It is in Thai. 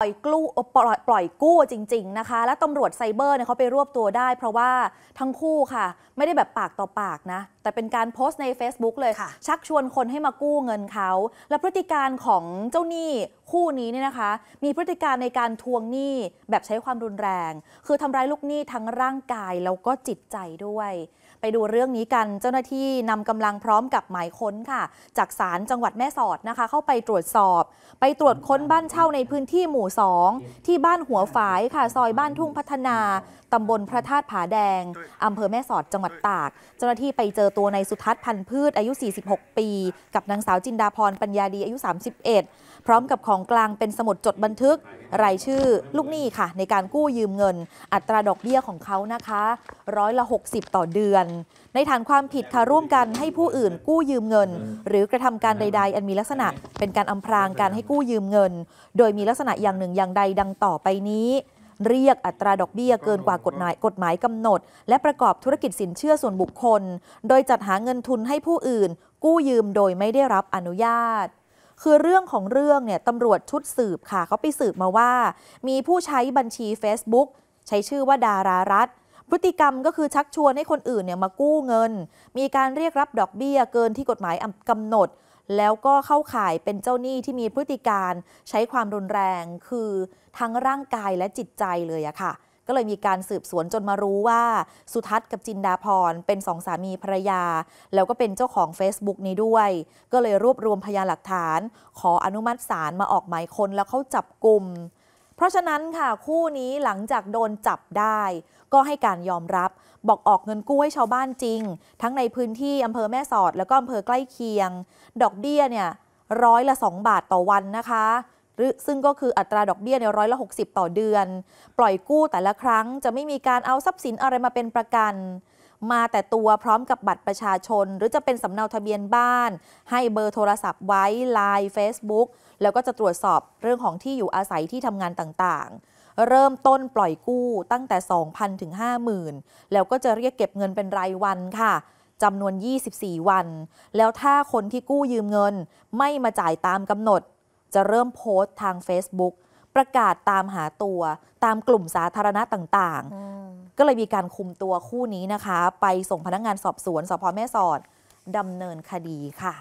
ปล่อยกู้ปล่อยปล่อยกู้จริงๆนะคะ และตำรวจไซเบอร์เนี่ยเขาไปรวบตัวได้ เพราะว่าทั้งคู่ค่ะ ไม่ได้แบบปากต่อปากนะแต่เป็นการโพสต์ใน Facebook เลย ชักชวนคนให้มากู้เงินเขา และพฤติการของเจ้าหนี้คู่นี้เนี่ยนะคะ มีพฤติการในการทวงหนี้แบบใช้ความรุนแรง คือทำร้ายลูกหนี้ทั้งร่างกาย แล้วก็จิตใจด้วย ไปดูเรื่องนี้กัน เจ้าหน้าที่นำกำลังพร้อมกับหมายค้นค่ะ จากศาลจังหวัดแม่สอดนะคะ เข้าไปตรวจสอบ ไปตรวจค้นบ้านเช่าในพื้นที่หมู่สองที่บ้านหัวฝายค่ะซอยบ้านทุ่งพัฒนาตำบลพระธาตุผาแดงอำเภอแม่สอดจังหวัดตากเจ้าหน้าที่ไปเจอตัวนายสุทัศน์พันธุ์พืชอายุ 46 ปี กับนางสาวจินดาพร ปัญญาดีอายุ 31 พร้อมกับของกลางเป็นสมุดจดบันทึก รายชื่อลูกหนี้ค่ะ ในการกู้ยืมเงิน อัตราดอกเบี้ยของเขานะคะ ร้อยละ 60 ต่อเดือน ในฐานความผิดค่ะร่วมกันให้ผู้อื่นกู้ยืมเงิน หรือกระทำการใดๆ อันมีลักษณะเป็นการอำพรางการให้กู้ยืมเงิน โดยมีลักษณะอย่างหนึ่งอย่างใดดังต่อไปนี้เรียกอัตราดอกเบี้ยเกินกว่ากฎหมายกฎหมายกำหนด และประกอบธุรกิจสินเชื่อส่วนบุคคล โดยจัดหาเงินทุนให้ผู้อื่น กู้ยืมโดยไม่ได้รับอนุญาต คือเรื่องของเรื่องเนี่ยตำรวจชุดสืบค่ะ เขาไปสืบมาว่า มีผู้ใช้บัญชี Facebook ใช้ชื่อว่าดารารัฐพฤติกรรมก็คือชักชวนให้คนอื่นเนี่ยมากู้เงิน มีการเรียกรับดอกเบี้ยเกินที่กฎหมายกำหนดแล้วก็เข้าข่ายเป็นเจ้าหนี้ที่มีพฤติการ ใช้ความรุนแรงคือทั้งร่างกายและจิตใจเลยอะค่ะ ก็เลยมีการสืบสวนจนมารู้ว่า สุทัศน์กับจินดาพรเป็นสองสามีภรรยา แล้วก็เป็นเจ้าของ Facebook นี้ด้วย ก็เลยรวบรวมพยานหลักฐานขออนุมัติศาลมาออกหมายค้นแล้วเขาจับกลุ่มเพราะฉะนั้นค่ะคู่นี้หลังจากโดนจับได้ ก็ให้การยอมรับ บอกออกเงินกู้ให้ชาวบ้านจริง ทั้งในพื้นที่อำเภอแม่สอดแล้วก็อำเภอใกล้เคียง ดอกเบี้ยเนี่ยร้อยละ 2 บาทต่อวันนะคะซึ่งก็คืออัตราดอกเบี้ยในร้อยละ60 ต่อเดือน ปล่อยกู้แต่ละครั้งจะไม่มีการเอาทรัพย์สินอะไรมาเป็นประกันมาแต่ตัวพร้อมกับบัตรประชาชนหรือจะเป็นสำเนาทะเบียนบ้าน ให้เบอร์โทรศัพท์ไว้ไลน์ Facebook แล้วก็จะตรวจสอบเรื่องของที่อยู่อาศัยที่ทำงานต่างๆ เริ่มต้นปล่อยกู้ตั้งแต่ 2,000 ถึง 50,000 แล้วก็จะเรียกเก็บเงินเป็นรายวันค่ะจำนวน 24 วัน แล้วถ้าคนที่กู้ยืมเงิน ไม่มาจ่ายตามกำหนด จะเริ่มโพสต์ทาง Facebook ประกาศตามหาตัวตามกลุ่มสาธารณะต่างๆก็เลยมีการคุมตัวคู่นี้นะคะ ไปส่งพนักงงานสอบสวนสพแม่สอดดำเนินคดีค่ะ